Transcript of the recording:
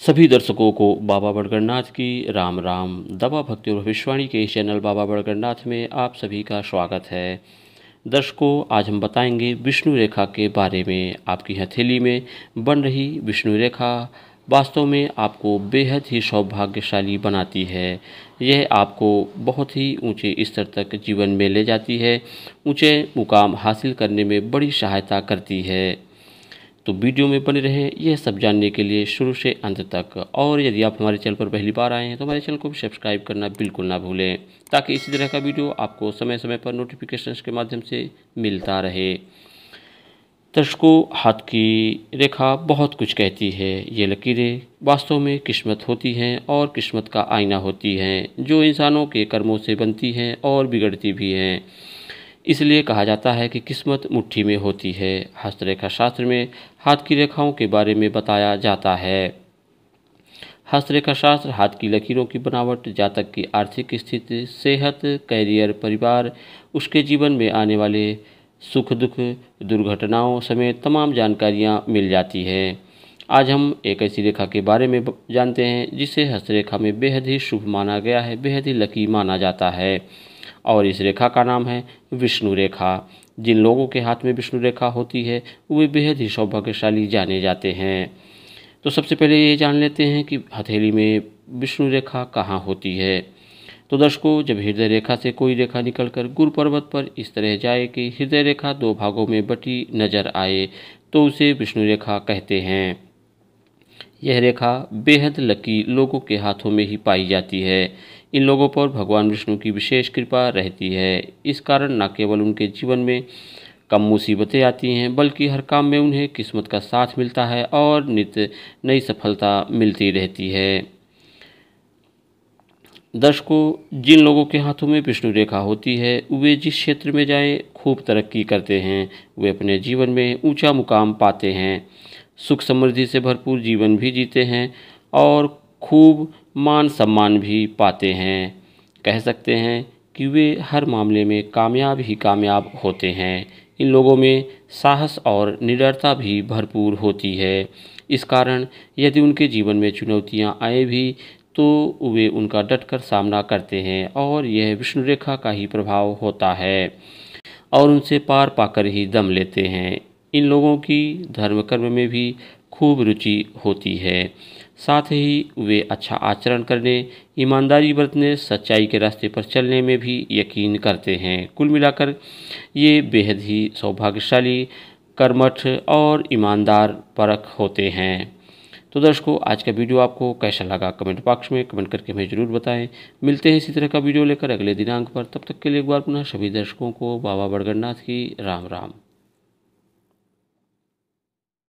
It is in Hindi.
सभी दर्शकों को बाबा बड़गड़नाथ की राम राम दबा भक्ति और भविष्यवाणी के चैनल बाबा बड़गड़नाथ में आप सभी का स्वागत है दर्शकों आज हम बताएंगे विष्णु रेखा के बारे में आपकी हथेली में बन रही विष्णु रेखा वास्तव में आपको बेहद ही सौभाग्यशाली बनाती है यह आपको बहुत ही ऊंचे स्तर तक जीवन में ले जाती है ऊंचे मुकाम हासिल करने में बड़ी सहायता करती है तो वीडियो में बने रहें यह सब जानने के लिए शुरू से अंत तक और यदि आप हमारे चैनल पर पहली बार आए हैं तो हमारे चैनल को सब्सक्राइब करना बिल्कुल ना भूलें ताकि इसी तरह का वीडियो आपको समय समय पर नोटिफिकेशन के माध्यम से मिलता रहे दर्शकों हाथ की रेखा बहुत कुछ कहती है ये लकीरें वास्तव में किस्मत होती हैं और किस्मत का आईना होती हैं जो इंसानों के कर्मों से बनती हैं और बिगड़ती भी हैं इसलिए कहा जाता है कि किस्मत मुट्ठी में होती है हस्तरेखा शास्त्र में हाथ की रेखाओं के बारे में बताया जाता है हस्तरेखा शास्त्र हाथ की लकीरों की बनावट जातक की आर्थिक स्थिति सेहत कैरियर परिवार उसके जीवन में आने वाले सुख दुख दुर्घटनाओं समेत तमाम जानकारियाँ मिल जाती हैं आज हम एक ऐसी रेखा के बारे में जानते हैं जिसे हस्तरेखा में बेहद ही शुभ माना गया है बेहद ही लकी माना जाता है और इस रेखा का नाम है विष्णु रेखा जिन लोगों के हाथ में विष्णु रेखा होती है वे बेहद ही सौभाग्यशाली जाने जाते हैं तो सबसे पहले ये जान लेते हैं कि हथेली में विष्णु रेखा कहाँ होती है तो दर्शकों जब हृदय रेखा से कोई रेखा निकलकर गुरु पर्वत पर इस तरह जाए कि हृदय रेखा दो भागों में बटी नजर आए तो उसे विष्णु रेखा कहते हैं यह रेखा बेहद लकी लोगों के हाथों में ही पाई जाती है इन लोगों पर भगवान विष्णु की विशेष कृपा रहती है इस कारण न केवल उनके जीवन में कम मुसीबतें आती हैं बल्कि हर काम में उन्हें किस्मत का साथ मिलता है और नित्य नई सफलता मिलती रहती है दर्शकों जिन लोगों के हाथों में विष्णु रेखा होती है वे जिस क्षेत्र में जाए खूब तरक्की करते हैं वे अपने जीवन में ऊंचा मुकाम पाते हैं सुख समृद्धि से भरपूर जीवन भी जीते हैं और खूब मान सम्मान भी पाते हैं कह सकते हैं कि वे हर मामले में कामयाब ही कामयाब होते हैं इन लोगों में साहस और निडरता भी भरपूर होती है इस कारण यदि उनके जीवन में चुनौतियाँ आए भी तो वे उनका डटकर सामना करते हैं और यह विष्णु रेखा का ही प्रभाव होता है और उनसे पार पाकर ही दम लेते हैं इन लोगों की धर्म कर्म में भी खूब रुचि होती है साथ ही वे अच्छा आचरण करने ईमानदारी बरतने सच्चाई के रास्ते पर चलने में भी यकीन करते हैं कुल मिलाकर ये बेहद ही सौभाग्यशाली कर्मठ और ईमानदार परख होते हैं तो दर्शकों आज का वीडियो आपको कैसा लगा कमेंट बॉक्स में कमेंट करके हमें ज़रूर बताएं मिलते हैं इसी तरह का वीडियो लेकर अगले दिनांक पर तब तक के लिए एक बार पुनः सभी दर्शकों को बाबा बड़गन्नाथ की राम राम